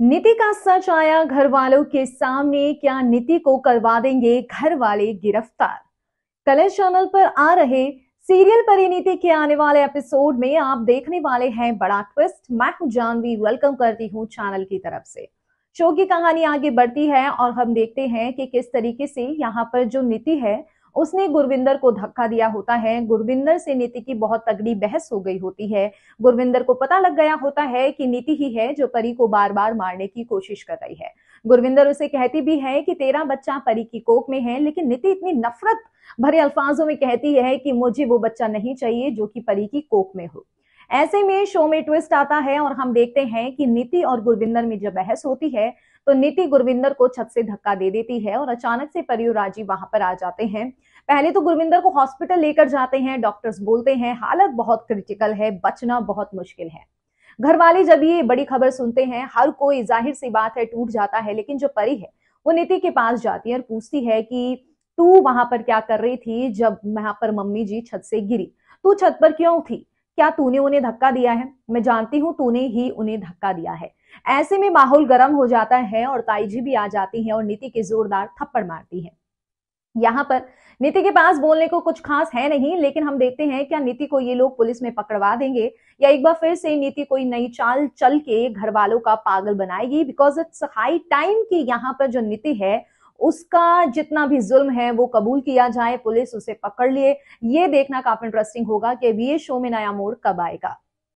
नीति का सच आया घर वालों के सामने क्या नीति को करवा देंगे घर वाले गिरफ्तार कलर चैनल पर आ रहे सीरियल परिणीति के आने वाले एपिसोड में आप देखने वाले हैं बड़ा ट्विस्ट मैं हूं जानवी वेलकम करती हूं चैनल की तरफ से शो की कहानी आगे बढ़ती है और हम देखते हैं कि किस तरीके से यहाँ पर जो नीति है उसने गुरविंदर को धक्का दिया होता है गुरविंदर से नीति की बहुत तगड़ी बहस हो गई होती है गुरविंदर को पता लग गया होता है कि नीति ही है जो परी को बार बार मारने की कोशिश कर रही है गुरविंदर उसे कहती भी है कि तेरा बच्चा परी की कोक में है लेकिन नीति इतनी नफरत भरे अल्फाजों में कहती है कि मुझे वो बच्चा नहीं चाहिए जो कि परी की कोक में हो ऐसे में शो में ट्विस्ट आता है और हम देखते हैं कि नीति और गुरविंदर में जब बहस होती है तो नीति गुरविंदर को छत से धक्का दे देती है और अचानक से परियो राजी वहां पर आ जाते हैं पहले तो गुरविंदर को हॉस्पिटल लेकर जाते हैं डॉक्टर्स बोलते हैं हालत बहुत क्रिटिकल है बचना बहुत मुश्किल है घर वाले जब ये बड़ी खबर सुनते हैं हर कोई जाहिर सी बात है टूट जाता है लेकिन जो परी है वो नीति के पास जाती है और पूछती है कि तू वहां पर क्या कर रही थी जब वहां पर मम्मी जी छत से गिरी तू छत पर क्यों थी क्या तूने उन्हें धक्का दिया है मैं जानती हूं तूने ही उन्हें धक्का दिया है ऐसे में माहौल गर्म हो जाता है और ताईजी भी आ जाती है और नीति के जोरदार थप्पड़ मारती है यहाँ पर नीति के पास बोलने को कुछ खास है नहीं लेकिन हम देखते हैं क्या नीति को ये लोग पुलिस में पकड़वा देंगे या एक बार फिर से नीति कोई नई चाल चल के घर वालों का पागल बनाएगी बिकॉज इट्स हाई टाइम की यहाँ पर जो नीति है उसका जितना भी जुल्म है वो कबूल किया जाए पुलिस उसे पकड़ लिए ये देखना काफी इंटरेस्टिंग होगा कि ये शो में नया मोड़ कब आएगा